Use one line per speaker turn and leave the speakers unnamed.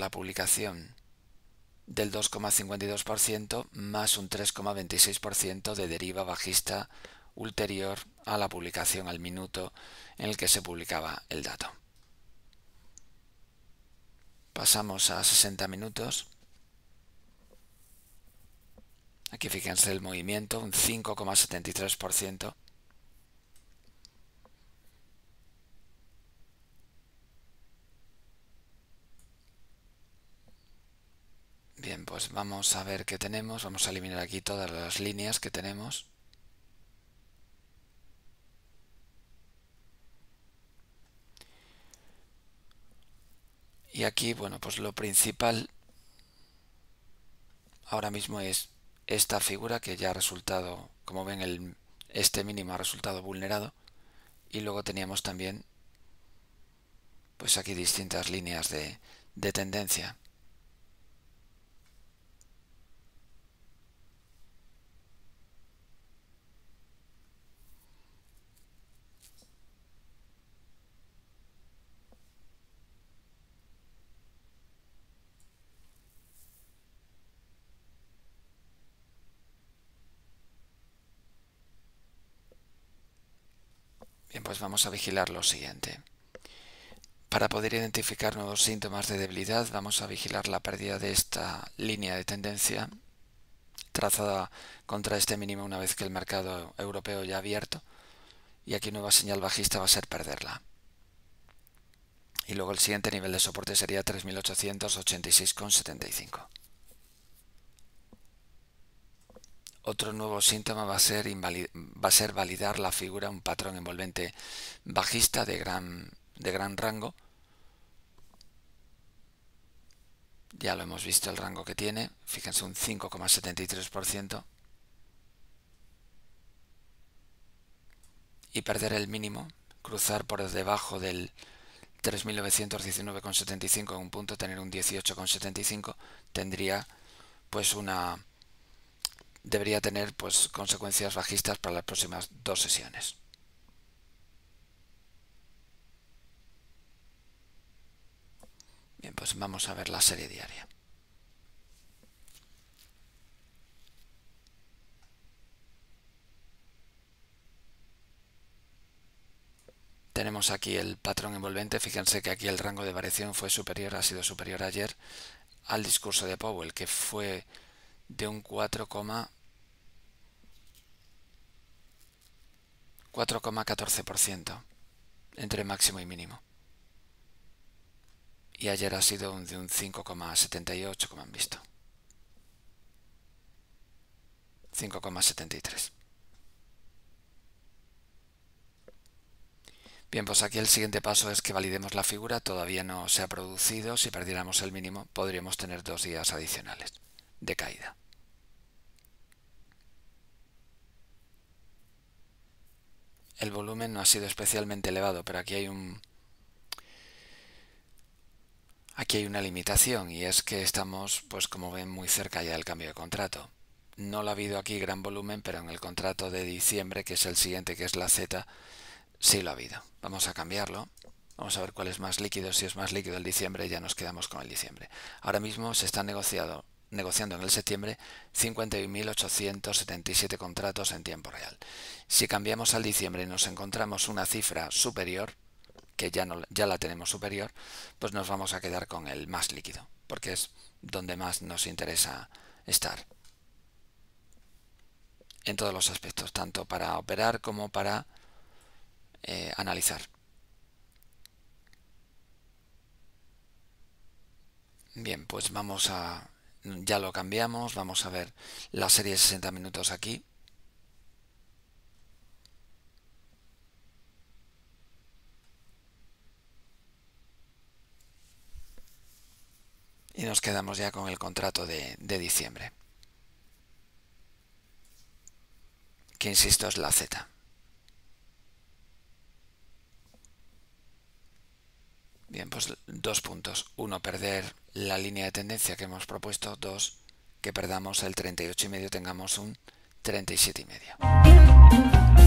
la publicación del 2,52% más un 3,26% de deriva bajista ulterior a la publicación al minuto en el que se publicaba el dato. Pasamos a 60 minutos. Aquí fíjense el movimiento, un 5,73%. pues vamos a ver qué tenemos. Vamos a eliminar aquí todas las líneas que tenemos. Y aquí, bueno, pues lo principal ahora mismo es esta figura que ya ha resultado, como ven, este mínimo ha resultado vulnerado. Y luego teníamos también, pues aquí distintas líneas de tendencia. pues vamos a vigilar lo siguiente. Para poder identificar nuevos síntomas de debilidad vamos a vigilar la pérdida de esta línea de tendencia trazada contra este mínimo una vez que el mercado europeo ya ha abierto y aquí nueva señal bajista va a ser perderla. Y luego el siguiente nivel de soporte sería 3886,75. Otro nuevo síntoma va a ser, va a ser validar la figura un patrón envolvente bajista de gran, de gran rango. Ya lo hemos visto el rango que tiene, fíjense un 5,73%. Y perder el mínimo, cruzar por debajo del 3.919,75 en un punto, tener un 18,75, tendría pues una debería tener pues consecuencias bajistas para las próximas dos sesiones. Bien, pues vamos a ver la serie diaria. Tenemos aquí el patrón envolvente. Fíjense que aquí el rango de variación fue superior, ha sido superior ayer al discurso de Powell, que fue de un 4,14% entre máximo y mínimo. Y ayer ha sido de un 5,78 como han visto. 5,73. Bien, pues aquí el siguiente paso es que validemos la figura. Todavía no se ha producido. Si perdiéramos el mínimo, podríamos tener dos días adicionales de caída. El volumen no ha sido especialmente elevado, pero aquí hay un... Aquí hay una limitación y es que estamos, pues como ven, muy cerca ya del cambio de contrato. No lo ha habido aquí gran volumen, pero en el contrato de diciembre, que es el siguiente, que es la Z, sí lo ha habido. Vamos a cambiarlo. Vamos a ver cuál es más líquido. Si es más líquido el diciembre, ya nos quedamos con el diciembre. Ahora mismo se está negociando negociando en el septiembre 51.877 contratos en tiempo real. Si cambiamos al diciembre y nos encontramos una cifra superior, que ya, no, ya la tenemos superior, pues nos vamos a quedar con el más líquido, porque es donde más nos interesa estar. En todos los aspectos, tanto para operar como para eh, analizar. Bien, pues vamos a ya lo cambiamos, vamos a ver la serie de 60 minutos aquí. Y nos quedamos ya con el contrato de, de diciembre. Que insisto es la Z. Bien, pues dos puntos. Uno, perder la línea de tendencia que hemos propuesto. Dos, que perdamos el 38,5, tengamos un 37,5.